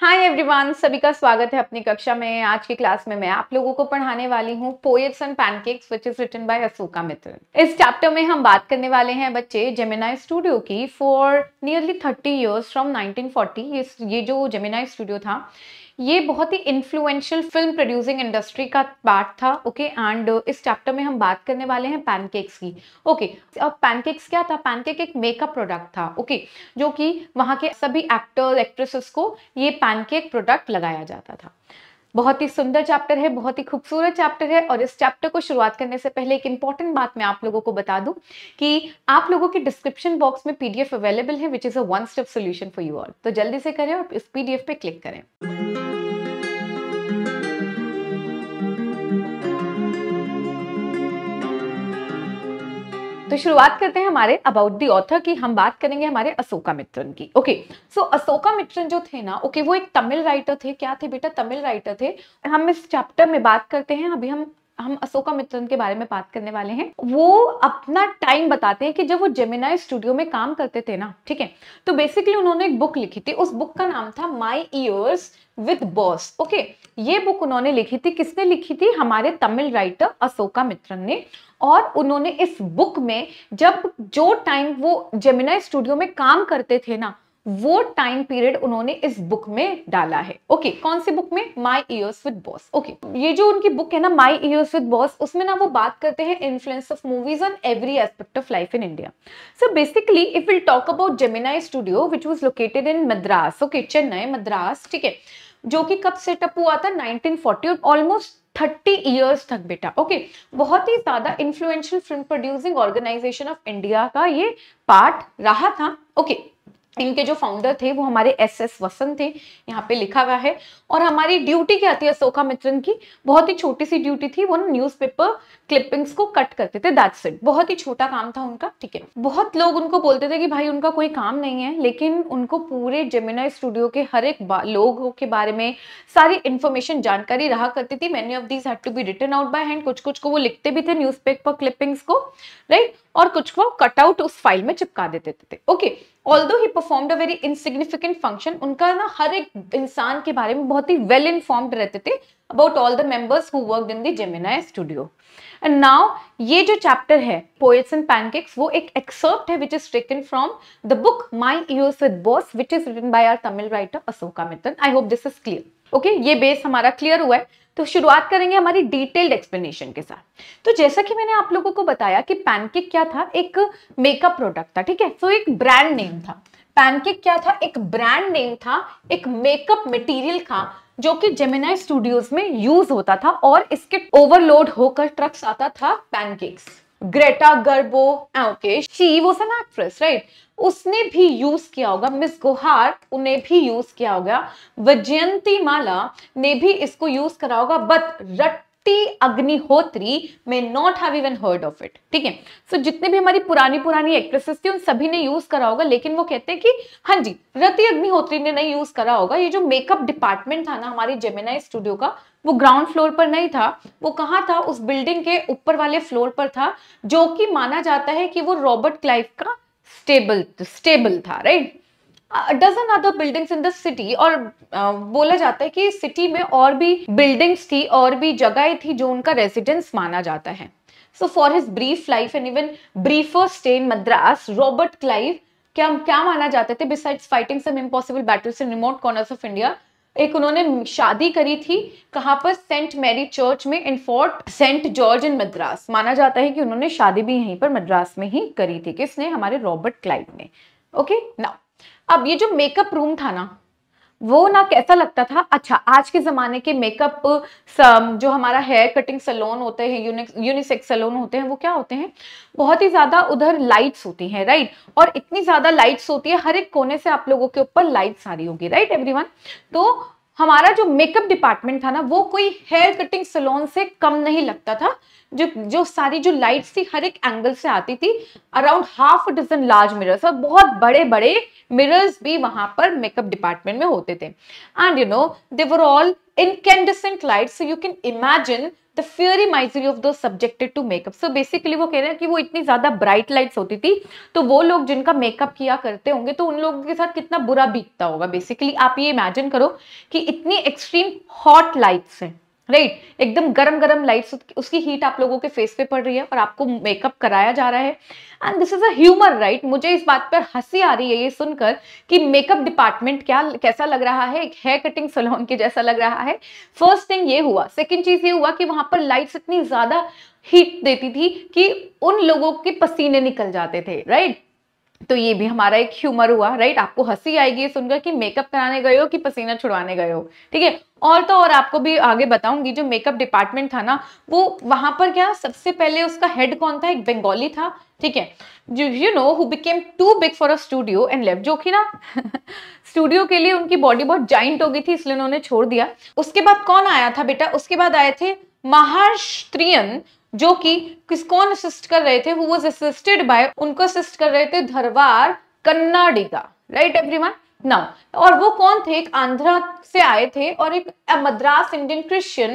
Hi everyone सभी का स्वागत है अपनी कक्षा में आज की क्लास में मैं आप लोगों को पढ़ाने वाली हूँ poets and pancakes which is written by Ashoka Mitra इस चैप्टर में हम बात करने वाले हैं बच्चे जेमिनाई स्टूडियो की for nearly thirty years from 1940 ये ये जो जेमिनाई स्टूडियो था ये बहुत ही इन्फ्लुएंशियल फिल्म प्रोड्यूसिंग इंडस्ट्री का पार्ट था ओके एंड uh, इस चैप्टर में हम बात करने वाले हैं पैनकेक्स की ओके अब पैनकेक्स क्या था पैनकेक एक मेकअप प्रोडक्ट था ओके जो कि वहाँ के सभी एक्टर एक्ट्रेसेस को ये पैनकेक प्रोडक्ट लगाया जाता था बहुत ही सुंदर चैप्टर है बहुत ही खूबसूरत चैप्टर है और इस चैप्टर को शुरुआत करने से पहले एक इंपॉर्टेंट बात मैं आप लोगों को बता दूं कि आप लोगों के डिस्क्रिप्शन बॉक्स में पीडीएफ अवेलेबल है which is a one step solution for you all तो जल्दी से करें और इस पीडीएफ पे क्लिक करें तो शुरुआत करते हैं हमारे अबाउट दी ऑथर की हम बात करेंगे हमारे अशोका मित्रन की ओके सो अशोका मित्रन जो थे ना ओके okay, वो एक तमिल राइटर थे क्या थे बेटा तमिल राइटर थे हम इस चैप्टर में बात करते हैं अभी हम हम अशोका मित्रन के बारे में बात करने वाले हैं वो अपना टाइम बताते हैं कि जब वो जेमिनाई स्टूडियो में काम करते थे ना ठीक है तो बेसिकली उन्होंने एक बुक लिखी थी उस बुक का नाम था my years with boss okay ये बुक उन्होंने लिखी थी किसने लिखी थी हमारे तमिल राइटर अशोका मित्रन ने और उन्होंने इस बुक में जब जो टाइम वो जेमिना स्टूडियो में काम करते थे ना वो टाइम पीरियड उन्होंने इस बुक में डाला है ओके okay, कौन सी बुक में my years with boss okay ये जो उनकी बुक है ना माई ईयर्स विद बॉस उसमें ना वो बात करते हैं influence of movies on every aspect of life in India so basically if will talk about Gemini studio which was located in Madras okay Chennai Madras ठीक है जो कि कब सेटअप हुआ था 1940 और ऑलमोस्ट थर्टी ईयर्स तक बेटा ओके बहुत ही ज्यादा influential film producing organisation of India का ये पार्ट रहा था ओके इनके जो फाउंडर थे वो हमारे एस एस वसंत थे यहाँ पे लिखा हुआ है और हमारी ड्यूटी क्या थी अशोका मित्रन की बहुत ही छोटी सी ड्यूटी थी वो न्यूज़पेपर क्लिपिंग्स को कट करते थे दैट्स इट बहुत ही छोटा काम था उनका ठीक है बहुत लोग उनको बोलते थे कि भाई उनका कोई काम नहीं है लेकिन उनको पूरे जेमिना स्टूडियो के हर एक लोगों के बारे में सारी इन्फॉर्मेशन जानकारी रहा करती थी many of these had to be written out by hand कुछ कुछ को वो लिखते भी थे पेपर क्लिपिंग्स को राइट और कुछ को कटआउट उस फाइल में चिपका देते थे ओके ऑल दो ही perform a very insignificant function उनका ना हर एक इंसान के बारे में बहुत ही वेल इन्फॉर्म्ड रहते थे about all the members who work in the Gemini studio and now ये जो चैप्टर है पोएट्स एंड पैनकेक्स वो एक एक्सर्प्ट है which is taken from the book my years with boss which is written by our Tamil writer Ashoka Mitan I hope this is clear okay ये base हमारा clear हुआ है तो शुरुआत करेंगे हमारी डिटेल्ड एक्सप्लेनेशन के साथ तो जैसा कि मैंने आप लोगों को बताया कि पैनकेक क्या था एक मेकअप प्रोडक्ट था ठीक है सो एक ब्रांड नेम था पैनकेक क्या था एक ब्रांड नेम था एक मेकअप मटेरियल था जो कि जेमिनाई स्टूडियोज में यूज होता था और इसके ओवरलोड होकर ट्रक्स आता था पैनकेक्स ग्रेटा गर्बो ओके हाँ, शी वो एन एक्ट्रेस राइट उसने भी यूज किया होगा मिस गुहार उन्हें भी यूज किया होगा वैजयंती माला ने भी इसको यूज करा होगा बट रट Agnihotri may not have even heard of it ठीक है सो जितने भी हमारी पुरानी पुरानी एक्ट्रेसेस थी उन सभी ने यूज करा होगा लेकिन वो कहते हैं कि हाँ जी रति अग्निहोत्री ने नहीं यूज करा होगा ये जो मेकअप डिपार्टमेंट था ना हमारी जेमिनाई स्टूडियो का वो ग्राउंड फ्लोर पर नहीं था वो कहाँ था उस बिल्डिंग के ऊपर वाले फ्लोर पर था जो कि माना जाता है कि वो रॉबर्ट क्लाइव का स्टेबल स्टेबल था right dozen other buildings in the city और बोला जाता है कि सिटी में और भी बिल्डिंग्स थी और भी जगह थी जो उनका रेजिडेंस माना जाता है so for his brief life and even briefer stay in Madras Robert Clive क्या क्या माना जाते थे besides fighting some impossible battles in remote corners of India एक उन्होंने शादी करी थी कहाँ पर सेंट मैरी चर्च में in Fort Saint George in Madras माना जाता है कि उन्होंने शादी भी यहीं पर मद्रास में ही करी थी किसने हमारे रॉबर्ट क्लाइव ने ओके नाउ अब ये जो मेकअप रूम था ना वो ना कैसा लगता था अच्छा आज के ज़माने के मेकअप जो हमारा हेयर कटिंग सलोन होते हैं यूनिसेक्स सलोन होते हैं वो क्या होते हैं बहुत ही ज़्यादा उधर लाइट्स होती हैं राइट और इतनी ज़्यादा लाइट्स होती है हर एक कोने से आप लोगों के ऊपर लाइट्स आ रही होगी राइट एवरीवन तो हमारा जो मेकअप डिपार्टमेंट था ना वो कोई हेयर कटिंग सलोन से कम नहीं लगता था जो जो सारी जो लाइट्स थी हर एक एंगल से आती थी around half a dozen large mirrors और बहुत बड़े बड़े मिरर्स भी वहां पर मेकअप डिपार्टमेंट में होते थे and you know they were all incandescent lights you can imagine the fury misery of those subjected to makeup so basically वो कह रहे हैं कि वो इतनी ज़्यादा ब्राइट लाइट्स होती थी तो वो लोग जिनका मेकअप किया करते होंगे तो उन लोगों के साथ कितना बुरा बीतता होगा बेसिकली आप ये इमेजिन करो कि इतनी एक्सट्रीम हॉट लाइट्स हैं राइट right. एकदम गरम गरम लाइट्स उसकी हीट आप लोगों के फेस पे पड़ रही है और आपको मेकअप कराया जा रहा है and this is a humour right मुझे इस बात पर हंसी आ रही है ये सुनकर कि मेकअप डिपार्टमेंट क्या कैसा लग रहा है एक हेयर कटिंग सलोन के जैसा लग रहा है फर्स्ट थिंग ये हुआ सेकेंड चीज ये हुआ कि वहां पर लाइट्स इतनी ज्यादा हीट देती थी कि उन लोगों के पसीने निकल जाते थे राइट right? तो ये भी हमारा एक ह्यूमर हुआ राइट आपको हंसी आएगी सुनकर कि मेकअप कराने गए हो कि पसीना छुड़वाने गए हो ठीक है और तो और आपको भी आगे बताऊंगी जो मेकअप डिपार्टमेंट था ना वो वहां पर क्या सबसे पहले उसका हेड कौन था एक बंगाली था ठीक है जो you know who became too big for a studio and left जो कि ना स्टूडियो के लिए उनकी बॉडी बहुत जाइंट हो गई थी इसलिए उन्होंने छोड़ दिया उसके बाद कौन आया था बेटा उसके बाद आए थे महाश्रियन जो कि किस कौन असिस्ट कर रहे थे वो वॉज असिस्टेड बाय उनको असिस्ट कर रहे थे Dharwar Kannadiga right everyone now और वो कौन थे एक आंध्र से आए थे और एक Madras Indian Christian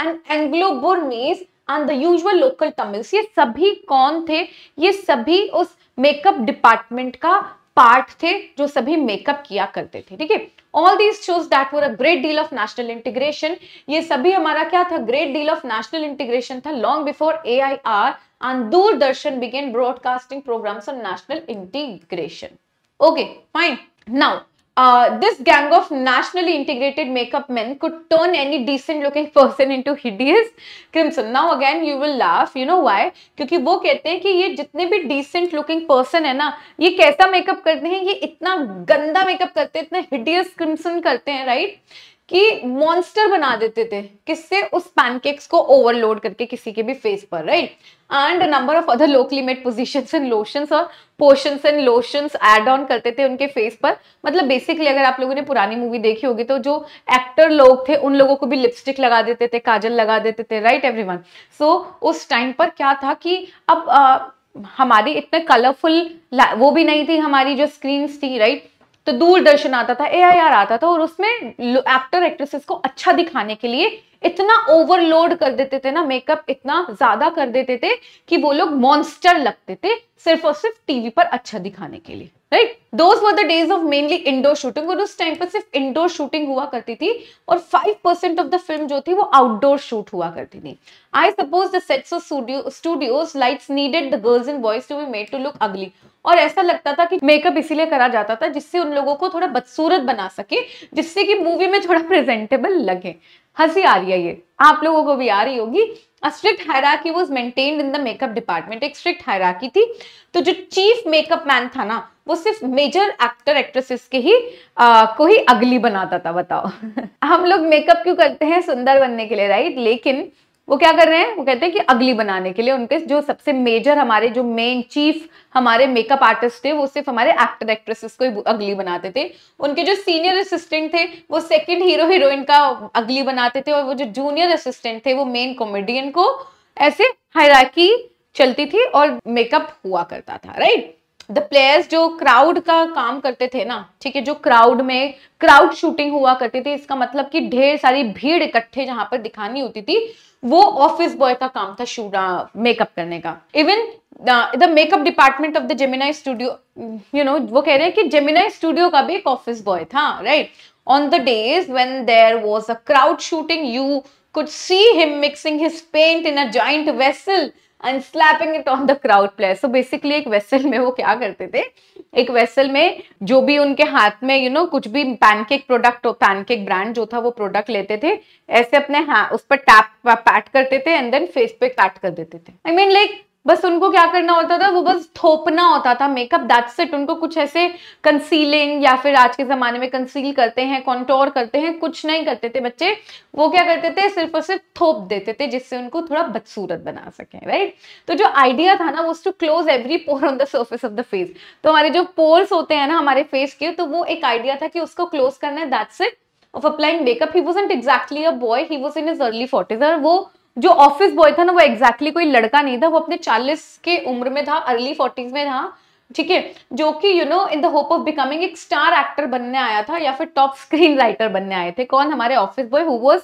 and Anglo Burmese and the usual local Tamils ये सभी कौन थे ये सभी उस मेकअप डिपार्टमेंट का पार्ट थे जो सभी मेकअप किया करते थे ठीक है all these shows that were a great deal of national integration ये सभी हमारा क्या था great deal of national integration था long before A I R and Doordarshan began broadcasting programmes on national integration okay fine now Uh, this gang of nationally integrated makeup men could turn any decent looking person into hideous crimson. Now again you will laugh, you know why? क्योंकि वो कहते हैं कि ये जितने भी decent looking person है ना ये कैसा makeup करते हैं ये इतना गंदा makeup करते हैं इतना hideous crimson करते हैं right? कि मॉन्स्टर बना देते थे किससे उस पैनकेक्स को ओवरलोड करके किसी के भी फेस पर right and number of other locally made potions and lotion और potion and lotion add on करते थे उनके फेस पर मतलब बेसिकली अगर आप लोगों ने पुरानी मूवी देखी होगी तो जो एक्टर लोग थे उन लोगों को भी लिपस्टिक लगा देते थे काजल लगा देते थे राइट एवरीवन सो उस टाइम पर क्या था कि अब आ, हमारी इतने कलरफुल वो भी नहीं थी हमारी जो स्क्रीन थी राइट right? तो दूरदर्शन आता था ए आता था और उसमें एक्टर एक्ट्रेसेस को अच्छा दिखाने के लिए इतना ओवरलोड कर देते थे ना मेकअप इतना ज्यादा कर देते थे कि वो लोग मॉन्स्टर लगते थे सिर्फ और सिर्फ टीवी पर अच्छा दिखाने के लिए right those were the days of mainly indoor shooting और उस टाइम पर सिर्फ इंडोर शूटिंग हुआ करती थी और five percent of the film जो थी वो आउटडोर शूट हुआ करती थी I suppose the sets of studios lights needed the girls and boys to be made to look ugly और ऐसा लगता था कि मेकअप इसीलिए करा जाता था जिससे उन लोगों को थोड़ा बदसूरत बना सके जिससे कि मूवी में थोड़ा प्रेजेंटेबल लगे हंसी आ रही है ये आप लोगों को भी आ रही होगी strict hierarchy was maintained in the makeup department एक स्ट्रिक्ट हायराकी थी तो जो चीफ मेकअप मैन था ना वो सिर्फ मेजर एक्टर एक्ट्रेसेस के ही आ, को ही अगली बनाता था बताओ हम लोग मेकअप क्यों करते हैं सुंदर बनने के लिए राइट लेकिन वो क्या कर रहे हैं वो कहते हैं कि अगली बनाने के लिए उनके जो सबसे मेजर हमारे जो मेन चीफ हमारे मेकअप आर्टिस्ट थे वो सिर्फ हमारे एक्टर एक्ट्रेसेस को ही अगली बनाते थे उनके जो सीनियर असिस्टेंट थे वो सेकंड हीरो हीरोइन का अगली बनाते थे और वो जो जूनियर असिस्टेंट थे वो मेन कॉमेडियन को ऐसे हैराकी चलती थी और मेकअप हुआ करता था राइट द प्लेयर्स जो क्राउड का काम करते थे ना ठीक है जो क्राउड में क्राउड शूटिंग हुआ करती थी इसका मतलब कि ढेर सारी भीड़ इकट्ठे जहां पर दिखानी होती थी वो ऑफिस बॉय का काम था शूट मेकअप करने का even the makeup department of the Gemini studio you know वो कह रहे हैं कि जेमिनाई स्टूडियो का भी एक ऑफिस बॉय था right on the days when there was a crowd shooting you could see him mixing his paint in a giant vessel and slapping it on the crowd player so basically एक vessel में वो क्या करते थे एक vessel में जो भी उनके हाथ में यू you नो know, कुछ भी पैनकेक प्रोडक्ट पैनकेक ब्रांड जो था वो प्रोडक्ट लेते थे ऐसे अपने हाँ उस पर टैप पैट करते थे एंड देन फेस पे पैट कर देते थे आई मीन लाइक बस उनको क्या करना होता था वो बस थोपना होता था मेकअप दैट्स इट उनको कुछ ऐसे कंसीलिंग या फिर आज के ज़माने में कंसील करते हैं कॉन्टोर करते हैं कुछ नहीं करते थे बच्चे वो क्या करते थे सिर्फ और सिर्फ थोप देते थे जिससे उनको थोड़ा बदसूरत बना सके राइट तो जो आइडिया था ना वो to close every pore on the surface of the face तो हमारे जो पोर्स होते हैं ना हमारे फेस के तो वो एक आइडिया था कि उसको क्लोज करना है that's it of applying makeup he wasn't exactly a boy he was in his early forties और वो जो ऑफिस बॉय था ना वो एग्जैक्टली exactly कोई लड़का नहीं था वो अपने चालीस के उम्र में था अर्ली फोर्टीज में था ठीक है जो कि you know in the hope of becoming एक स्टार एक्टर बनने आया था या फिर टॉप स्क्रीन राइटर बनने आए थे कौन हमारे office boy who was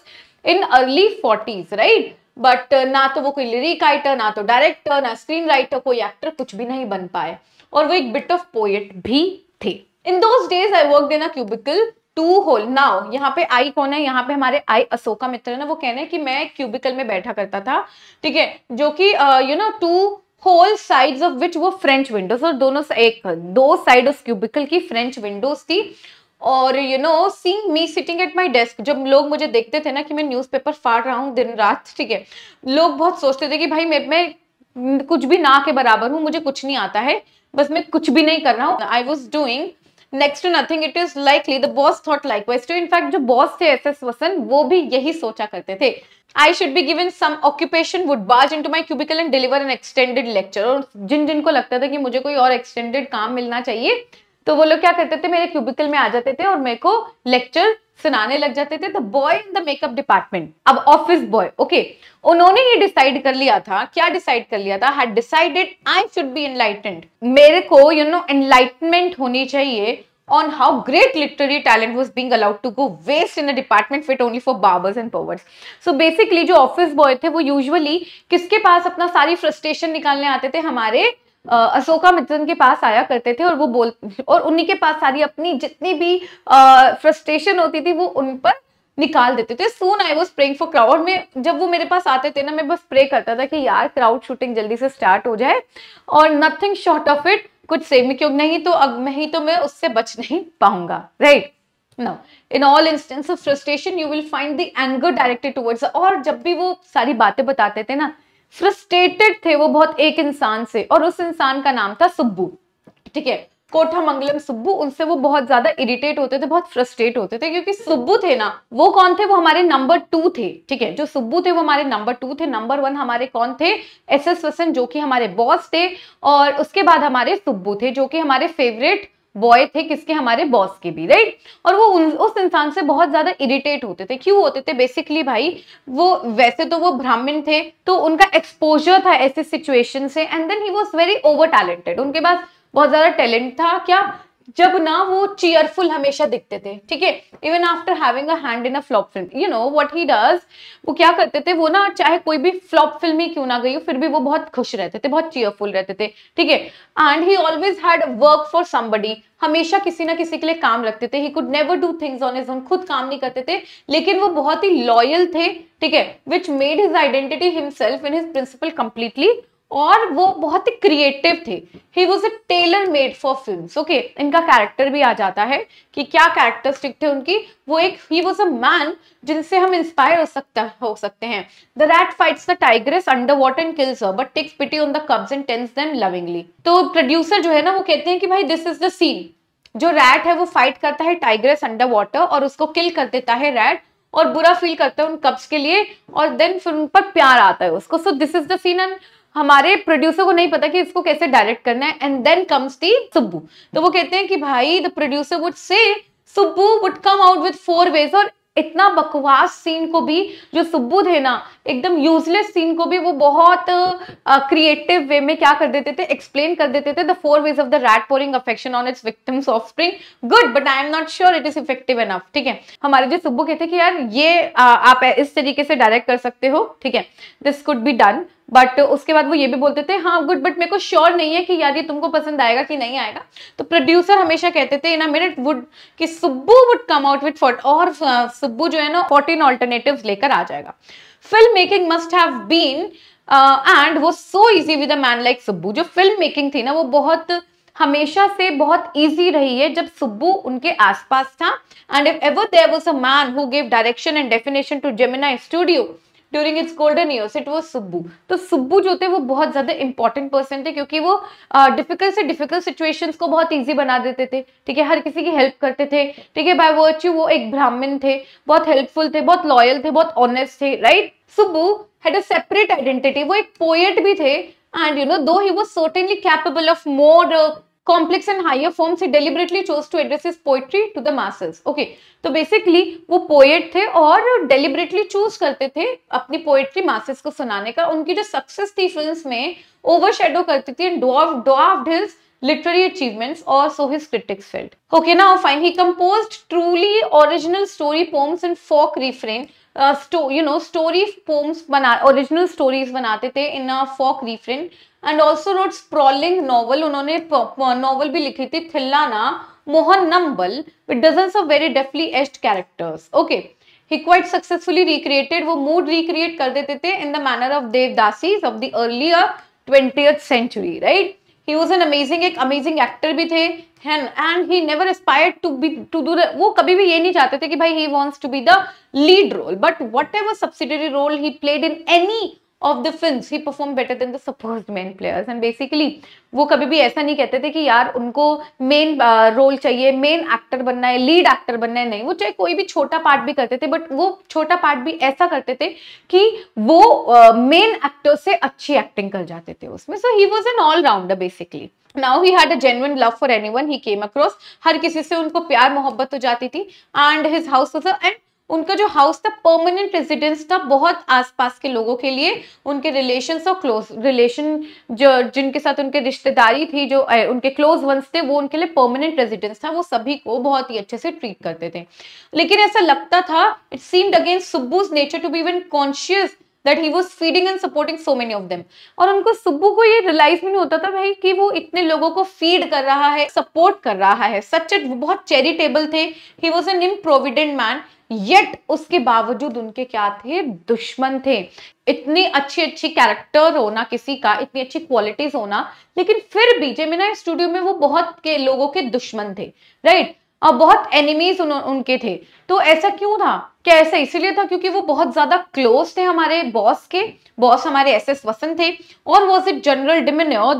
in early forties right but ना तो वो कोई लिरिक राइटर ना तो डायरेक्टर ना स्क्रीन राइटर कोई एक्टर कुछ भी नहीं बन पाए और वो एक बिट ऑफ पोएट भी थे in those days I work in a cubicle two whole now यहाँ पे आई कौन है यहाँ पे हमारे आई अशोका मित्र है ना वो कहने की मैं क्यूबिकल में बैठा करता था ठीक है जो कि you know two whole side of which वो फ्रेंच विंडोज और दोनों एक दो साइड उस क्यूबिकल की फ्रेंच विंडोज थी और you know see me sitting at my desk जब लोग मुझे देखते थे ना कि मैं न्यूज़पेपर फाड़ रहा हूँ दिन रात ठीक है लोग बहुत सोचते थे कि भाई मैं मैं कुछ भी ना के बराबर हूँ मुझे कुछ नहीं आता है बस मैं कुछ भी नहीं कर रहा हूँ I was doing next to nothing it is likely the boss thought likewise too in fact जो बॉस थे एस एस वसन वो भी यही सोचा करते थे I should be given some occupation would barge into my cubicle and deliver an extended lecture और जिन जिनको लगता था कि मुझे कोई और एक्सटेंडेड काम मिलना चाहिए तो वो लोग क्या करते थे मेरे क्यूबिकल में आ जाते थे और मेरे को लेक्चर सुनाने लग जाते थे the boy in the makeup department अब ऑफिस बॉय ओके उन्होंने ये डिसाइड कर लिया था क्या डिसाइड कर लिया था had decided I should be enlightened मेरे को यू नो एनलाइटमेंट होनी चाहिए on how great literary talent was being allowed to go waste in a department fit only for barbers and perverts. So basically जो office boy थे वो usually किसके पास अपना सारी frustration निकालने आते थे हमारे अशोका मित्रन के पास आया करते थे और वो बोल और उन्हीं के पास सारी अपनी जितनी भी फ्रस्ट्रेशन होती थी वो उन पर निकाल देते थे सून आई वो स्प्रेइंग फॉर क्राउड में जब वो मेरे पास आते थे ना मैं बस प्रे करता था कि यार क्राउड शूटिंग जल्दी से स्टार्ट हो जाए और नथिंग शॉर्ट ऑफ इट कुछ सेम क्यों नहीं तो अब नहीं तो मैं उससे बच नहीं पाऊंगा right now in all instance of frustration you will find the anger directed towards और जब भी वो सारी बातें बताते थे ना फ्रस्ट्रेटेड थे वो बहुत एक इंसान से और उस इंसान का नाम था सुब्बू ठीक है कोठा मंगलम सुब्बू उनसे वो बहुत ज्यादा इरिटेट होते थे बहुत फ्रस्ट्रेट होते थे क्योंकि सुब्बू थे ना वो कौन थे वो हमारे नंबर टू थे ठीक है जो सुब्बू थे वो हमारे नंबर टू थे नंबर वन हमारे कौन थे एस एस वसन जो कि हमारे बॉस थे और उसके बाद हमारे सुब्बू थे जो कि हमारे फेवरेट बॉय थे किसके हमारे बॉस के भी राइट और वो उन, उस इंसान से बहुत ज्यादा इरिटेट होते थे क्यों होते थे बेसिकली भाई वो वैसे तो वो ब्राह्मण थे तो उनका एक्सपोजर था ऐसे सिचुएशन से and then he was very over talented उनके पास बहुत ज्यादा टैलेंट था क्या जब ना वो चेयरफुल हमेशा दिखते थे ठीक है even after having a hand in a flop film you know what he does वो क्या करते थे वो ना चाहे कोई भी फ्लॉप फिल्म ही क्यों ना गई हो फिर भी वो बहुत खुश रहते थे बहुत चेयरफुल रहते थे ठीक है and he always had work for somebody हमेशा किसी ना किसी के लिए काम रखते थे he could never do things on his own खुद काम नहीं करते थे लेकिन वो बहुत ही लॉयल थे ठीक है which made his identity himself in his principle completely और वो बहुत ही क्रिएटिव थे he was a tailor made for film okay इनका कैरेक्टर भी आ जाता है कि क्या कैरेक्टरिस्टिक थे उनकी वो एक ही वॉज अ मैन जिनसे हम इंस्पायर हो सकता हो सकते हैं the rat fights the tigress under water and kills but takes pity on the cubs and tends them lovingly तो प्रोड्यूसर जो है ना वो कहते हैं कि भाई दिस इज द सीन जो रैट है वो फाइट करता है टाइग्रेस अंडर वाटर और उसको किल कर देता है रैट और बुरा फील करता है उन कब्स के लिए और देन फिर उन पर प्यार आता है उसको so this is the scene and हमारे प्रोड्यूसर को नहीं पता कि इसको कैसे डायरेक्ट करना है and then comes the Subbu तो वो कहते हैं कि भाई the producer would say Subbu would come out with four ways और इतना बकवास सीन को भी जो सुब्बू थे ना एकदम यूजलेस सीन को भी वो बहुत क्रिएटिव uh, वे में क्या कर देते थे एक्सप्लेन कर देते थे the four ways of the rat pouring affection on its victims of spring good but I am not sure it is effective enough ठीक है हमारे जो सुब्बू कहते कि यार ये uh, आप इस तरीके से डायरेक्ट कर सकते हो ठीक है this could be done but उसके बाद वो ये भी बोलते थे हाँ गुड बट मेरे को श्योर नहीं है कि यार ये तुमको पसंद आएगा कि नहीं आएगा तो प्रोड्यूसर हमेशा कहते थे इन अ मिनट वुड कि Subbu would come out with forty और सुब्बू जो है ना फोर्टीन ऑल्टरनेटिव लेकर आ जाएगा film making must have been and वो so easy with a man like Subbu जो फिल्म मेकिंग थी ना वो बहुत हमेशा से बहुत इजी रही है जब सुब्बू उनके आसपास था and if ever there was a man who give direction and definition to Gemini studio during its golden years it was Subbu तो सुब्बू जो थे वो बहुत ज्यादा इंपॉर्टेंट पर्सन थे क्योंकि वो डिफिकल्ट से डिफिकल्ट सिचुएशन को बहुत ईजी बना देते थे ठीक है हर किसी की हेल्प करते थे ठीक है बाय वर्च्यू वो एक ब्राह्मण थे बहुत हेल्पफुल थे बहुत लॉयल थे बहुत ऑनेस्ट थे right Subbu had a separate identity वो एक पोएट भी थे and you no doubt he वो certainly capable of more complex and higher forms he deliberately chose to address his poetry to the masses okay so basically wo poet the aur deliberately choose karte the apni poetry masses ko sunane ka unki jo success thi films mein overshadow karti thi and dwarf dwarfed his literary achievements or so his critics felt. Okay, now fine. He composed truly original story poems and folk refrain. Uh, sto you know, story poems बना original stories बनाते थे in a folk refrain. And also wrote sprawling novel उन्होंने novel भी लिखी थी Thillana Mohanambal with dozens of very deftly etched characters okay he quite successfully recreated वो mood recreate कर देते थे in the manner of devadasi of the earlier twenty century right he was an amazing एक amazing actor भी थे and he never aspire to be to do वो कभी भी ये नहीं चाहते थे कि भाई he wants to be the lead role but whatever subsidiary role he played in any of the film he perform better than the suppose main players and basically वो कभी भी ऐसा नहीं कहते थे कि यार उनको मेन रोल चाहिए मेन एक्टर बनना है लीड एक्टर बनना है नहीं वो चाहे कोई भी छोटा पार्ट भी करते थे बट वो छोटा पार्ट भी ऐसा करते थे कि वो मेन uh, एक्टर से अच्छी एक्टिंग कर जाते थे उसमें so he was an all rounder basically now he had a genuine love for any one he came across हर किसी से उनको प्यार मोहब्बत हो तो जाती थी and his house was and उनका जो हाउस था परमानेंट रेजिडेंस था बहुत आसपास के लोगों के लिए उनके रिलेशन और क्लोज रिलेशन जो जिनके साथ उनके रिश्तेदारी थी जो उनके क्लोज वंस थे वो उनके लिए परमानेंट रेजिडेंस था वो सभी को बहुत ही अच्छे से ट्रीट करते थे लेकिन ऐसा लगता था it seemed again Subbu's nature to be even conscious that he was feeding and supporting so many of them और उनको सुब्बू को ये रियलाइज भी नहीं होता था भाई कि वो इतने लोगों को फीड कर रहा है सपोर्ट कर रहा है सच एट बहुत चैरिटेबल थे he was an improvident man yet उसके बावजूद उनके क्या थे दुश्मन थे इतनी अच्छी अच्छी कैरेक्टर होना किसी का इतनी अच्छी क्वालिटीज होना लेकिन फिर भी जेमिना स्टूडियो में वो बहुत के लोगों के दुश्मन थे राइट right? और बहुत एनिमीज उन, उनके थे तो ऐसा क्यों था क्या ऐसा इसीलिए था क्योंकि वो बहुत ज़्यादा क्लोज थे हमारे बॉस के बॉस हमारे एस एस वसन थे और was it general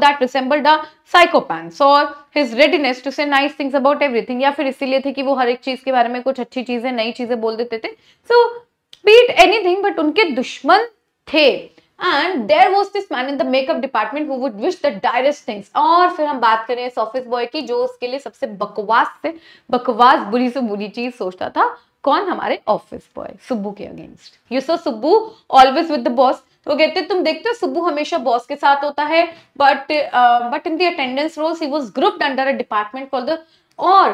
that resemble the sycophants और his readiness to say nice things about everything या फिर इसीलिए थे कि वो हर एक चीज़ के बारे में कुछ अच्छी चीज़ें नई चीज़ें बोल देते थे सो बीट एनी बट उनके दुश्मन थे and there was this man in the makeup department who would wish the direst things और फिर हम बात करें इस office boy की जो उसके लिए सबसे बकवास से बकवास बुरी से बुरी चीज सोचता था कौन हमारे ऑफिस बॉय सुब्बू के against you so Subbu always with the boss वो कहते तुम देखते हो सुबह हमेशा बॉस के साथ होता है but but in attendance attendance he was grouped under a department for the और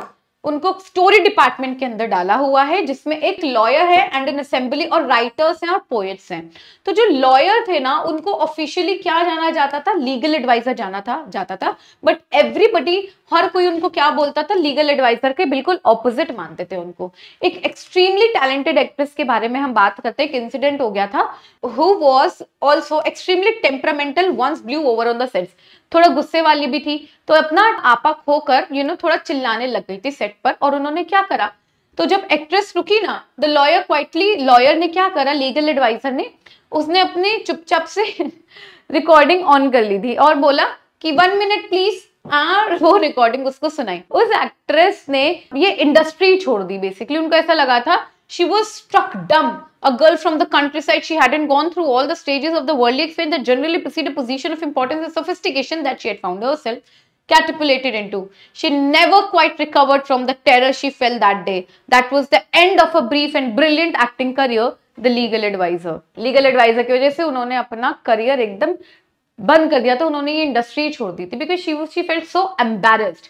उनको स्टोरी डिपार्टमेंट के अंदर डाला हुआ है जिसमें एक लॉयर है एंड एन असेंबली और राइटर्स हैं और पोएट्स हैं तो जो लॉयर थे ना उनको ऑफिशियली क्या जाना जाता था लीगल एडवाइजर जाना था जाता था बट एवरीबडी हर कोई उनको क्या बोलता था लीगल एडवाइजर के बिल्कुल ऑपोजिट मानते थे उनको एक एक्सट्रीमली टैलेंटेड एक्ट्रेस के बारे में हम बात करते हैं एक इंसिडेंट हो गया था who was also extremely temperamental once blew over on the sets थोड़ा गुस्से वाली भी थी तो अपना आपा खोकर यू नो थोड़ा चिल्लाने लग गई थी सेट पर और उन्होंने क्या करा तो जब एक्ट्रेस रुकी ना द लॉयर क्वाइटली लॉयर ने क्या करा लीगल एडवाइजर ने उसने अपने चुपचाप से रिकॉर्डिंग ऑन कर ली थी और बोला कि वन मिनट प्लीज और वो रिकॉर्डिंग उसको सुनाई उस एक्ट्रेस ने ये इंडस्ट्री छोड़ दी बेसिकली उनको ऐसा लगा था she was struck dumb A girl from the countryside, she hadn't gone through all the stages of the worldly experience that generally precede a position of importance and sophistication that she had found herself catapulted into. She never quite recovered from the terror she felt that day. That was the end of a brief and brilliant acting career, the legal advisor. Legal advisor की वजह से उन्होंने अपना career एकदम बंद कर दिया था तो उन्होंने ये इंडस्ट्री छोड़ दी थी because she she felt so embarrassed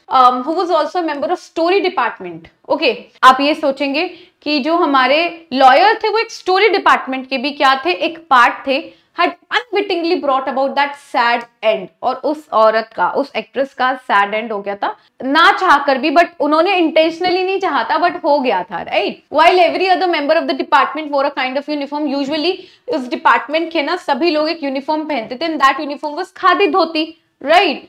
who member of story department okay आप ये सोचेंगे कि जो हमारे लॉयर थे वो एक स्टोरी डिपार्टमेंट के भी क्या थे एक पार्ट थे had unwittingly brought about that sad end और उस औरत का उस एक्ट्रेस का sad end हो गया था ना कर भी बट उन्होंने intentionally नहीं चाह था but हो गया था right while every other member of the department wore a kind of uniform usually उस department के ना सभी लोग एक यूनिफॉर्म पहनते थे and that uniform was khadi dhoti right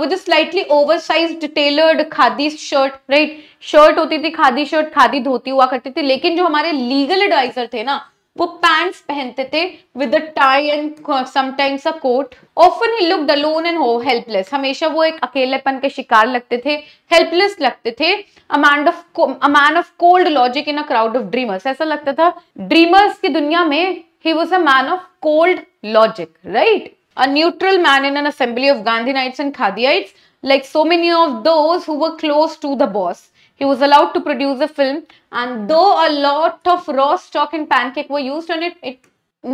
with slightly over size tailored khadi shirt right shirt होती थी खादी शर्ट खादी धोती हुआ करती थी लेकिन जो हमारे लीगल एडवाइजर थे ना वो पैंट्स पहनते थे with a tie and sometimes a coat often he look the lone and हो हेल्पलेस हमेशा वो एक अकेलेपन के शिकार लगते थे हेल्पलेस लगते थे among of a man of cold logic in a crowd of dreamers ऐसा लगता था ड्रीमर्स की दुनिया में he was a man of cold logic right a neutral man in an assembly of Gandhites and Khadiites, like so many of those who were close to the boss he was allowed to produce a film and though a lot of raw stock and pancake were used on it it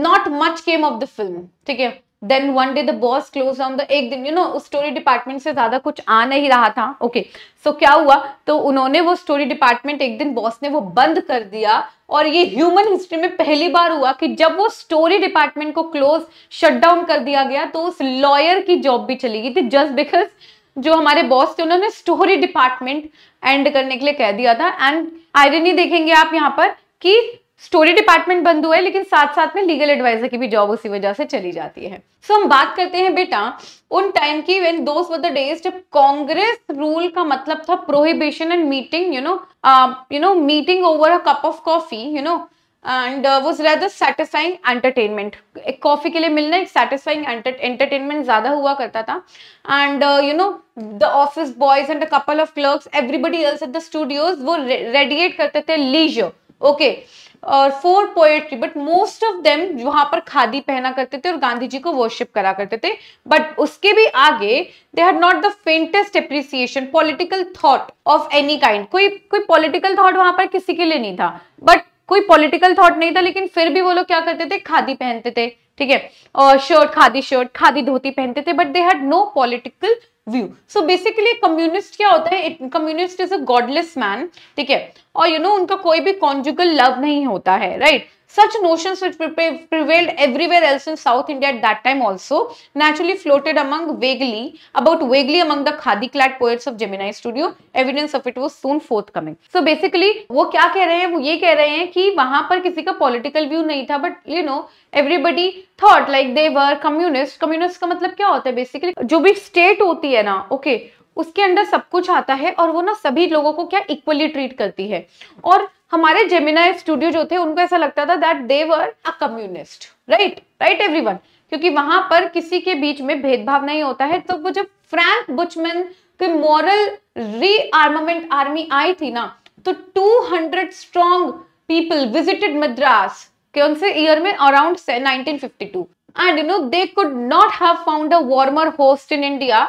not much came of the film ठीक है then one day the boss close on the एक दिन you know story department से ज्यादा कुछ आ नहीं रहा था ओके okay. सो so, क्या हुआ तो उन्होंने वो स्टोरी डिपार्टमेंट एक दिन बॉस ने वो बंद कर दिया और ये ह्यूमन हिस्ट्री में पहली बार हुआ कि जब वो स्टोरी डिपार्टमेंट को क्लोज शट डाउन कर दिया गया तो उस लॉयर की जॉब भी चली गई थी जस्ट बिकॉज जो हमारे बॉस थे उन्होंने स्टोरी डिपार्टमेंट एंड करने के लिए कह दिया था एंड आयरनी देखेंगे आप यहाँ पर कि स्टोरी डिपार्टमेंट बंद हुआ है लेकिन साथ साथ में लीगल एडवाइजर की भी जॉब उसी वजह से चली जाती है सो so, हम बात करते हैं बेटा उन टाइम की वेन डेज जब कांग्रेस रूल का मतलब था prohibition and meeting you know you know meeting over a cup of coffee you know and वो ज़्यादा सेटिस्फाइंग एंटरटेनमेंट एक कॉफ़ी के लिए मिलना एक सेटिस्फाइंग एंटरटेनमेंट ज़्यादा हुआ करता था and you know the office boys and a couple of clerks everybody else at the studios वो रेडिएट करते थे लीजर ओके और for poetry but most of them वहां पर खादी पहना करते थे और गांधी जी को वर्शिप करा करते थे बट उसके भी आगे they had not the faintest appreciation political thought of any kind कोई कोई पॉलिटिकल थॉट वहां पर किसी के लिए नहीं था बट कोई पॉलिटिकल थॉट नहीं था लेकिन फिर भी वो लोग क्या करते थे खादी पहनते थे ठीक है और शर्ट खादी शर्ट खादी धोती पहनते थे but they had no political view so basically communist क्या होता है communist is a godless man ठीक है और यू you नो know, उनका कोई भी कॉन्जुगल लव नहीं होता है right right? Such notions which prevailed everywhere else in South India at that time also naturally floated among vaguely about vaguely among the khadi clad poets of Gemini studio. Evidence of it was soon forthcoming. So basically wo kya keh rahe hain wo ye keh rahe hain ki wahan par kisi ka political view nahi tha but you know everybody thought like they were communist communist ka matlab kya hota hai basically jo bhi state hoti hai na okay, उसके under सब कुछ आता है और वो ना सभी लोगों को क्या इक्वली ट्रीट करती है और हमारे जेमिना स्टूडियो जो थे उनको ऐसा लगता था that they were a communist right right everyone क्योंकि वहां पर किसी के बीच में भेदभाव नहीं होता है तो वो जब फ्रैंक बुचमैन के मॉरल रीआर्मामेंट आर्मी आई थी ना तो 200 hundred strong people visited Madras कौन से ईयर में around 1952 and you know they could not have found a warmer host in India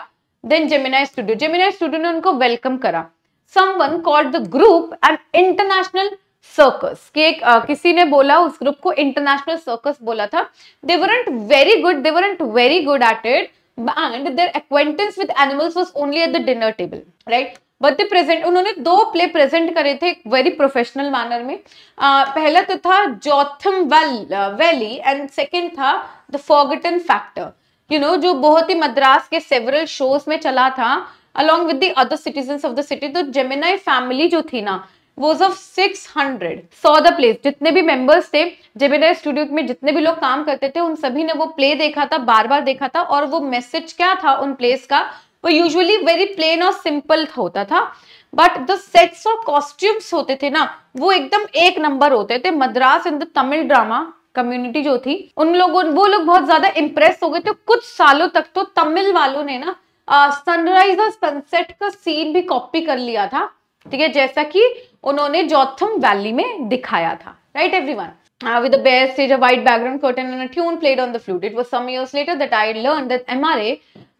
than Gemini Studio. Gemini Studio ने उनको वेलकम करा someone called the group and international circus कि एक आ, किसी ने बोला उस ग्रुप को इंटरनेशनल सर्कस बोला था they very good they very good at it and their acquaintance with animals was only at the dinner table right but they present उन्होंने दो प्ले प्रेजेंट करे थे वेरी प्रोफेशनल मैनर में आ, पहला तो था Jotham well valley and second था the forgotten factor you know जो बहुत ही मद्रास के सेवरल शोज में चला था along with other citizen of the city तो जेमिनाई फैमिली जो थी ना वॉज ऑफ सिक्स हंड्रेड सौ द प्लेस जितने भी मेंबर्स थे जेमिनाई स्टूडियो में जितने भी लोग काम करते थे उन सभी ने वो प्ले देखा था बार बार देखा था और वो मैसेज क्या था उन प्लेस का वो यूजली वेरी प्लेन और सिंपल होता था but the sets of costumes होते थे ना वो एकदम एक नंबर होते थे Madras in the Tamil drama community जो थी उन लोगों वो लोग बहुत ज्यादा इंप्रेस हो गए थे कुछ सालों तक तो तमिल वालों ने ना सनराइज और सनसेट का सीन भी कॉपी कर लिया था ठीक है जैसा कि उन्होंने जोथम वैली में दिखाया था right everyone one with white background curtain and tune played on the flute it played on the flute. It was some years later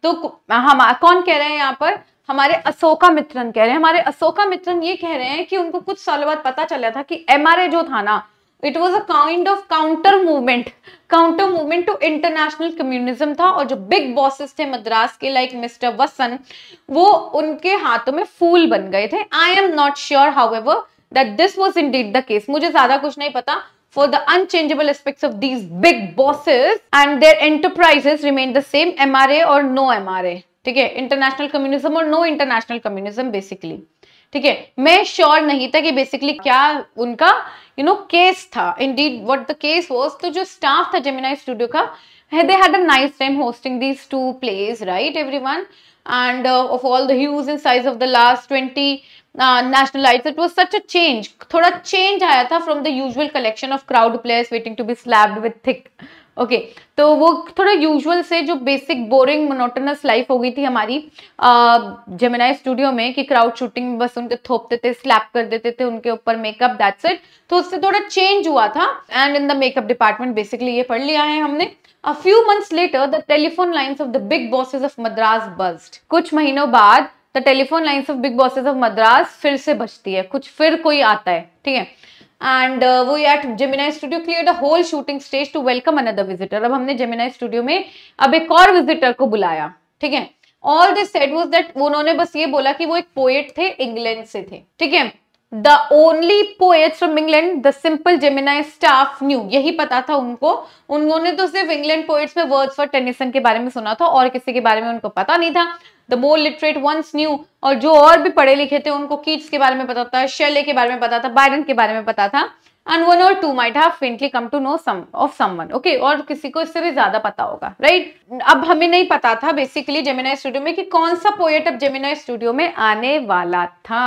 तो हम कौन कह रहे हैं यहाँ पर हमारे अशोका मित्रन कह रहे हैं हमारे अशोका मित्रन ये कह रहे हैं कि उनको कुछ सालों बाद पता चला था कि एमआरए जो था ना it was a kind of counter movement counter movement to international communism था और जो बिग बॉसेस थे मद्रास के लाइक मिस्टर वसन वो उनके हाथों में फूल बन गए थे I am not sure however that this was indeed the case मुझे ज्यादा कुछ नहीं पता for the unchangeable of these big aspects and their enterprises remain the same M R A और नो एम आर ए ठीक है international communism और no international communism basically ठीक है मैं श्योर नहीं था कि बेसिकली क्या उनका यू नो केस था indeed what the case was तो जो स्टाफ था जेमिनाई स्टूडियो का they had a nice time hosting these two plays right everyone and uh, of all the hues and size of the last 20 uh, national lights it was such a change thoda change aaya tha from the usual collection of crowd players waiting to be slapped with thick okay okay, तो वो थोड़ा usual से जो basic boring monotonous life हो गई थी हमारी जमेनाई studio में कि क्राउड शूटिंग में बस उनके थोपते थे स्लैप कर देते थे उनके ऊपर मेकअप दैट्स इट तो उससे थोड़ा चेंज हुआ था and in the makeup department basically ये पढ़ लिया है हमने a few months later the telephone lines of the big bosses of Madras bust कुछ महीनों बाद the telephone lines of big bosses of Madras फिर से बचती है कुछ फिर कोई आता है ठीक है एंड uh, वो at Gemini studio clear the whole shooting stage to welcome another visitor अब हमने जेमिनाई स्टूडियो में अब एक और विजिटर को बुलाया ठीक है all this set was that उन्होंने बस ये बोला कि वो एक पोएट थे इंग्लैंड से थे ठीक है the only poet from England the simple Gemini staff knew यही पता था उनको उन्होंने तो सिर्फ इंग्लैंड पोएट्स में वर्ड्स फॉर टेनिसन के बारे में सुना था और किसी के बारे में उनको पता नहीं था the more literate ones knew और जो और भी पढ़े लिखे थे उनको कीट्स के बारे में पता था शेले के बारे में पता था बायरन के बारे में पता था एंड वन और टू माइट है कम टू नो ओके और किसी को इससे भी ज्यादा पता होगा राइट right? अब हमें नहीं पता था बेसिकली जेमिनाई स्टूडियो में कि कौन सा पोएट अब जेमिनाई स्टूडियो में आने वाला था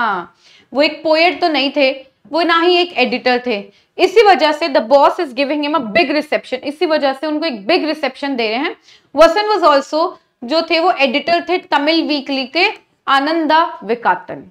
वो एक पोएट तो नहीं थे वो ना ही एक एडिटर थे इसी वजह से the boss is giving him a big reception इसी वजह से उनको एक बिग रिसेप्शन दे रहे हैं वसन वॉज ऑल्सो जो थे वो एडिटर थे तमिल वीकली के Ananda विकातन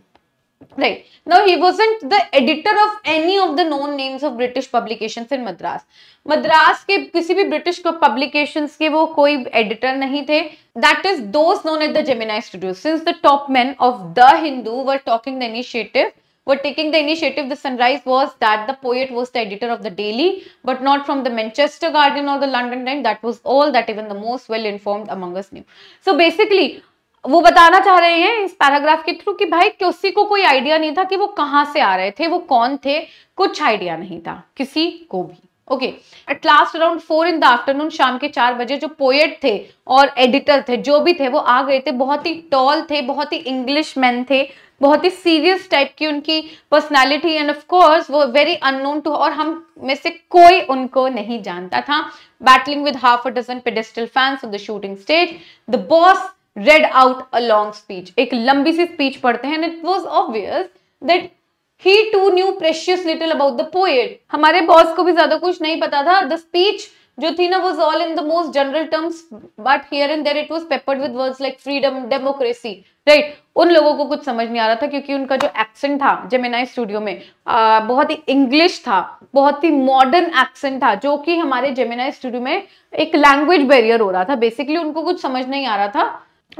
Right. Now, he wasn't the editor of any of the known names of British publications in Madras. Madras के किसी British ब्रिटिश publications के वो कोई editor नहीं थे That is, those those known at the Gemini studio since the top man of the Hindu were talking were taking the initiative, the sunrise was that the poet was the editor of the daily, but not from the Manchester Guardian or the London Times. That was all that even the most well-informed among us knew. So basically, वो बताना चाह रहे हैं इस paragraph के through कि भाई किसी को कोई आइडिया नहीं था कि वो कहाँ से आ रहे थे वो कौन थे कुछ आइडिया नहीं था किसी को भी okay at last around four in the afternoon शाम के चार बजे जो पोएट थे और एडिटर थे जो भी थे वो आ गए थे बहुत ही टॉल थे बहुत ही इंग्लिश मैन थे बहुत ही सीरियस टाइप की उनकी पर्सनालिटी एंड ऑफ कोर्स वो वेरी अननोन टू और हम में से कोई उनको नहीं जानता था battling with half a dozen pedestal fans on the shooting stage the boss read out a long speech एक लंबी सी स्पीच पढ़ते हैं it was obvious that he too knew precious little about the poet हमारे boss को भी ज्यादा कुछ नहीं पता था द स्पीच जो थी ना was all in the most general terms but here and there it was peppered with words like freedom democracy right उन लोगों को कुछ समझ नहीं आ रहा था क्योंकि उनका जो एक्सेंट था जेमिनाई स्टूडियो में आ, बहुत ही इंग्लिश था बहुत ही मॉडर्न एक्सेंट था जो कि हमारे जेमेना स्टूडियो में एक लैंग्वेज बैरियर हो रहा था बेसिकली उनको कुछ समझ नहीं आ रहा था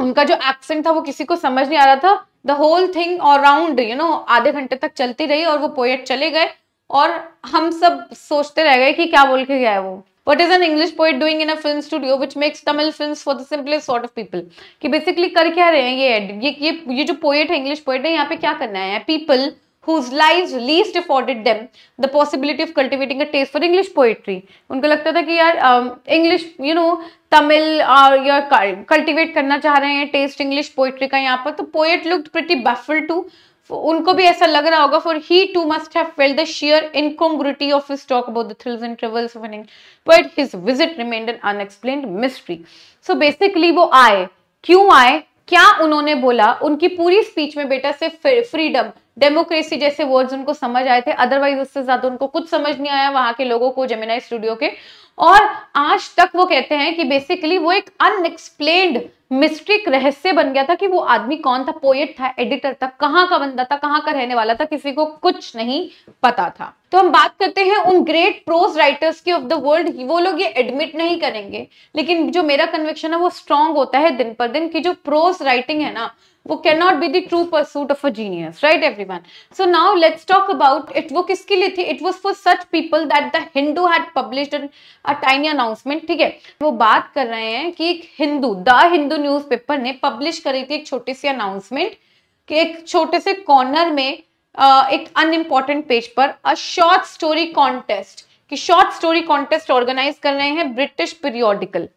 उनका जो एक्सेंट था वो किसी को समझ नहीं आ रहा था the whole thing around you know आधे घंटे तक चलती रही और वो पोएट चले गए और हम सब सोचते रह गए कि क्या बोल के गया है वो what is an English poet doing in a film studio which makes Tamil film for the simplest sort of people कि बेसिकली कर क्या रहे हैं ये ये ये, ये जो पोएट है इंग्लिश पोएट है यहाँ पे क्या करना है people whose lives least afforded them the possibility of cultivating a taste for English poetry. उनको लगता था कि यार इंग्लिश यू नो तमिल और या कल्टिवेट करना चाह रहे हैं टेस्ट इंग्लिश पोइट्री का यहाँ पर तो poet look pretty baffled too उनको भी ऐसा लग रहा होगा फॉर ही टू मस्ट है share of talk about the thrills and travels of but his visit remained a mystery so basically वो आए क्यों आए क्या उन्होंने बोला उनकी पूरी स्पीच में बेटा सिर्फ फ्रीडम डेमोक्रेसी जैसे वर्ड्स उनको समझ आए थे अदरवाइज उससे ज्यादा उनको कुछ समझ नहीं आया वहां के लोगों को जेमिनाई स्टूडियो के और आज तक वो कहते हैं कि बेसिकली वो एक अनएक्सप्लेन्ड मिस्ट्रिक रहस्य बन गया था कि वो आदमी कौन था पोएट था एडिटर था कहाँ का बंदा था कहाँ का रहने वाला था किसी को कुछ नहीं पता था तो हम बात करते हैं उन ग्रेट प्रोज राइटर्स की ऑफ द वर्ल्ड वो लोग ये एडमिट नहीं करेंगे लेकिन जो मेरा कन्विक्शन है वो स्ट्रांग होता है दिन पर दिन की जो प्रोज राइटिंग है ना वो can not be the true pursuit of a genius right every one so now let's talk about it वो किसके लिए थी it was for such people that the Hindu had publish a tiny announcement ठीक है वो बात कर रहे हैं कि एक हिंदू द हिंदू न्यूज़पेपर ने पब्लिश करी थी एक छोटी सी अनाउंसमेंट कि एक छोटे से कॉर्नर में एक अनइम्पॉर्टेंट पेज पर अ शॉर्ट स्टोरी कॉन्टेस्ट कि शॉर्ट स्टोरी कॉन्टेस्ट ऑर्गेनाइज कर रहे हैं ब्रिटिश पीरियोडिकल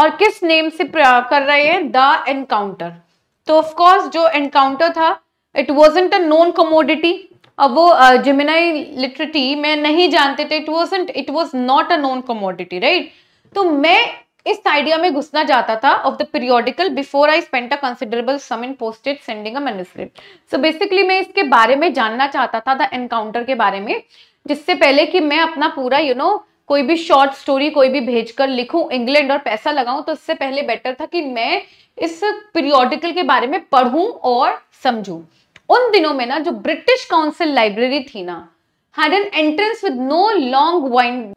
और किस नेम से कर रहे हैं द एनकाउंटर तो ऑफ कोर्स जो एनकाउंटर था it was a known commodity अब वो जिमिनाई लिटरेटी में नहीं जानते थे it was it was not a known commodity right तो मैं इस आइडिया में घुसना चाहता था of the periodical before I spend a considerable sum in postage sending a manuscript so basically मैं इसके बारे में जानना चाहता था द एनकाउंटर के बारे में जिससे पहले कि मैं अपना पूरा यू you नो know, कोई भी शॉर्ट स्टोरी कोई भी भेज कर लिखूं इंग्लैंड और पैसा लगाऊं तो इससे पहले बेटर था कि मैं इस पीरियोडिकल के बारे में पढ़ूं और समझूं उन दिनों में ना जो ब्रिटिश काउंसिल लाइब्रेरी थी ना had an entrance with no long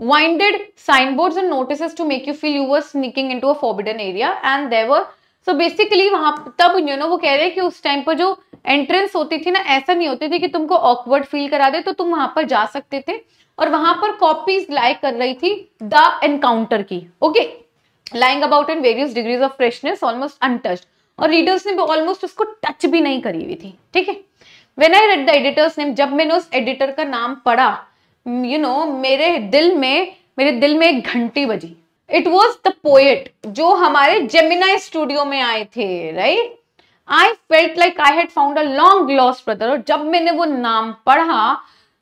winded sign board and notice to make you feel you were sneaking in to a area area and were so basically वहां तब यू नो वो कह रहे हैं कि उस टाइम पर जो एंट्रेंस होती थी ना ऐसा नहीं होती थी कि तुमको ऑकवर्ड फील करा दे तो तुम वहां पर जा सकते थे और वहां पर कॉपीज लाइक कर रही थी द एनकाउंटर की okay lying about in various degrees of freshness almost untouched और रीडर्स ने भी ऑलमोस्ट उसको टच भी नहीं करी हुई थी ठीक है when I read the editor's name जब मैंने उस एडिटर का नाम पढ़ा यू नो मेरे दिल में मेरे दिल में एक घंटी बजी इट वॉज द पोएट जो हमारे जेमिना स्टूडियो में आए थे right I felt like I had found a long lost brother और जब मैंने वो नाम पढ़ा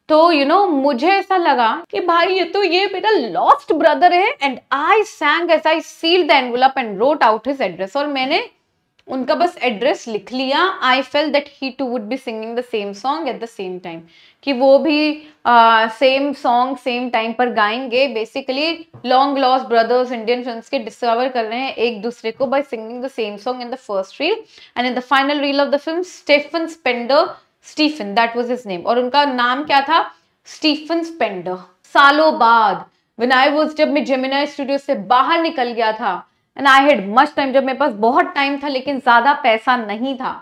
तो यू you नो know, मुझे ऐसा लगा कि भाई ये तो ये मेरा लॉस्ट ब्रदर है and I sang as I sealed the envelope and wrote out his address और मैंने उनका बस एड्रेस लिख लिया I felt that he too would be singing the same song at the same time कि वो भी सेम सॉन्ग सेम टाइम पर गाएंगे basically long lost brothers Indian film के डिस्कवर कर रहे हैं एक दूसरे को by singing the same song in the first reel and in the final reel of the film Stephen Spender Stephen that was his name और उनका नाम क्या था स्टीफन स्पेंडर सालों बाद विनायक जब मैं जेमिनाई स्टूडियो से बाहर निकल गया था and I had much time जब मेरे पास बहुत टाइम था लेकिन ज़्यादा पैसा नहीं था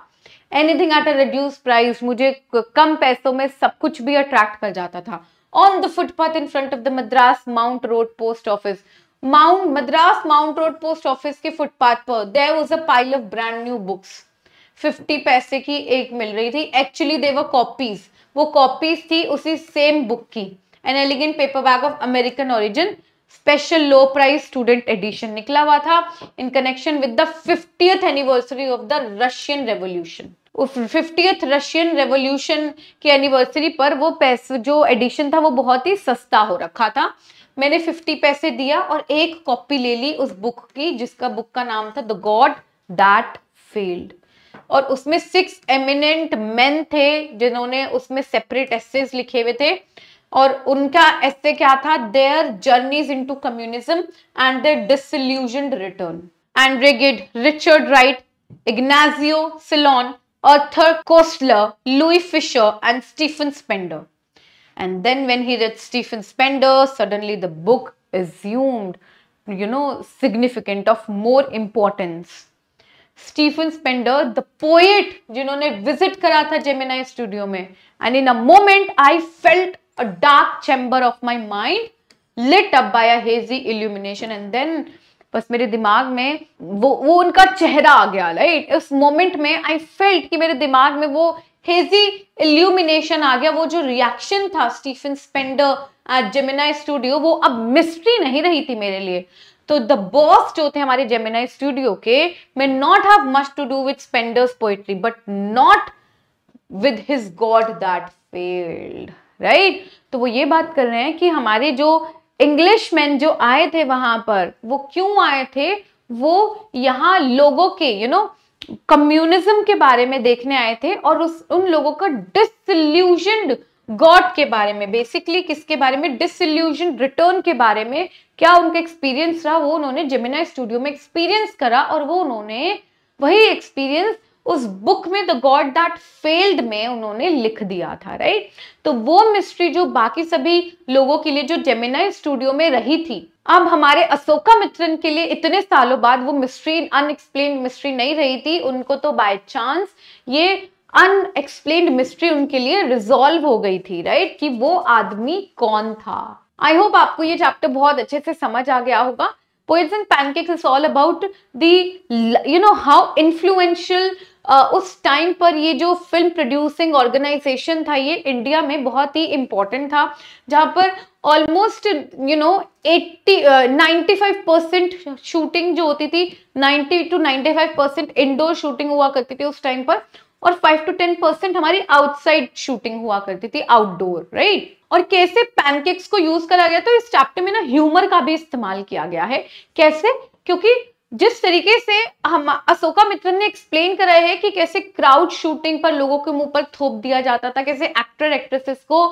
anything at a reduced price मुझे कम पैसों में सब कुछ भी अट्रैक्ट कर जाता था on the footpath in front of the Madras Mount Road post office Mount Madras Mount Road post office के फुटपाथ पर there was a pile of brand new books fifty paise की एक मिल रही थी एक्चुअली देवर कॉपीज वो कॉपीज थी उसी सेम बुक की an elegant paper bag of American origin special low price student edition निकला हुआ था in connection with the fiftieth anniversary of the Russian revolution fiftieth Russian revolution के anniversary पर वो पैसे जो एडिशन था वो बहुत ही सस्ता हो रखा था मैंने फिफ्टी पैसे दिया और एक कॉपी ले ली उस बुक की जिसका बुक का नाम था द गॉड दैट फील्ड और उसमें सिक्स एमिनेंट मेन थे जिन्होंने उसमें सेपरेट एसेज लिखे हुए थे और उनका ऐसे क्या था their journeys into communism and their disillusion return André Gide Richard Wright Ignazio Silone Arthur Koestler Louis Fischer and Stephen Spender and then when he read Stephen Spender suddenly the book assumed you know significant of more importance Stephen Spender the poet जिन्होंने visit करा था Gemini studio में and in a moment I felt a dark chamber of my mind lit up by a hazy illumination and then बस मेरे दिमाग में वो वो उनका चेहरा आ गया राइट उस मोमेंट में आई फेल्ट कि मेरे दिमाग में वो हेजी इल्यूमिनेशन आ गया वो जो रिएक्शन था Stephen Spender at Gemini studio वो अब मिस्ट्री नहीं रही थी मेरे लिए तो द बॉस जो थे हमारे जेमिनाई स्टूडियो के may not have much to do with Spender's poetry but not with his God that failed right तो वो ये बात कर रहे हैं कि हमारे जो इंग्लिश मैन जो आए थे वहां पर वो क्यों आए थे वो यहाँ लोगों के यू नो कम्युनिज्म के बारे में देखने आए थे और उस उन लोगों का डिसल्यूशन गॉड के बारे में बेसिकली किसके बारे में डिसल्यूजन रिटर्न के बारे में क्या उनका एक्सपीरियंस रहा वो उन्होंने जमिना स्टूडियो में एक्सपीरियंस करा और वो उन्होंने वही एक्सपीरियंस उस बुक में द गॉड दैट फेल्ड में उन्होंने लिख दिया था राइट तो वो मिस्ट्री जो बाकी सभी लोगों के लिए जो जेमिनाई स्टूडियो में रही थी अब हमारे अशोका मित्रन के लिए इतने सालों बाद वो मिस्ट्री अनएक्सप्लेन मिस्ट्री नहीं रही थी उनको तो बाय चांस ये अनएक्सप्लेन मिस्ट्री उनके लिए रिजोल्व हो गई थी राइट कि वो आदमी कौन था आई होप आपको ये चैप्टर बहुत अच्छे से समझ आ गया होगा poison pancakes is all about about the you know उस टाइम पर ये जो फिल्म प्रोड्यूसिंग ऑर्गेनाइजेशन था ये इंडिया में बहुत ही इम्पोर्टेंट था जहाँ पर almost you know 80 ninety five percent shooting जो होती थी 90 टू 95 परसेंट इंडोर शूटिंग हुआ करती थी उस टाइम पर और 5 टू 10 परसेंट हमारी आउटसाइड शूटिंग हुआ करती थी आउटडोर राइट और कैसे पैनकेक्स को यूज करा गया तो इस चैप्टर में ना ह्यूमर का भी इस्तेमाल किया गया है कैसे क्योंकि जिस तरीके से हम अशोका मित्र ने एक्सप्लेन करा है कि कैसे क्राउड शूटिंग पर लोगों के मुंह पर थोप दिया जाता था कैसे एक्टर एक्ट्रेसेस को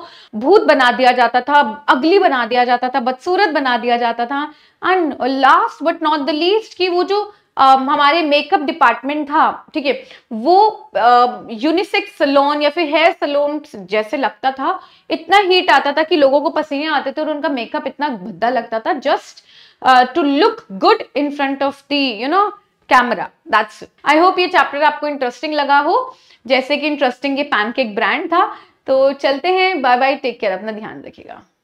भूत बना दिया जाता था अगली बना दिया जाता था बदसूरत बना दिया जाता था and last but not the least कि वो जो आ, हमारे मेकअप डिपार्टमेंट था ठीक है वो यूनिसेक्स सलोन या फिर हेयर सलोन जैसे लगता था इतना हीट आता था कि लोगों को पसीने आते थे और उनका मेकअप इतना भद्दा लगता था just to look good in front of the you know camera that's I hope ये चैप्टर आपको इंटरेस्टिंग लगा हो जैसे कि इंटरेस्टिंग ये पैनकेक ब्रांड था तो चलते हैं बाय बाय टेक केयर अपना ध्यान रखिएगा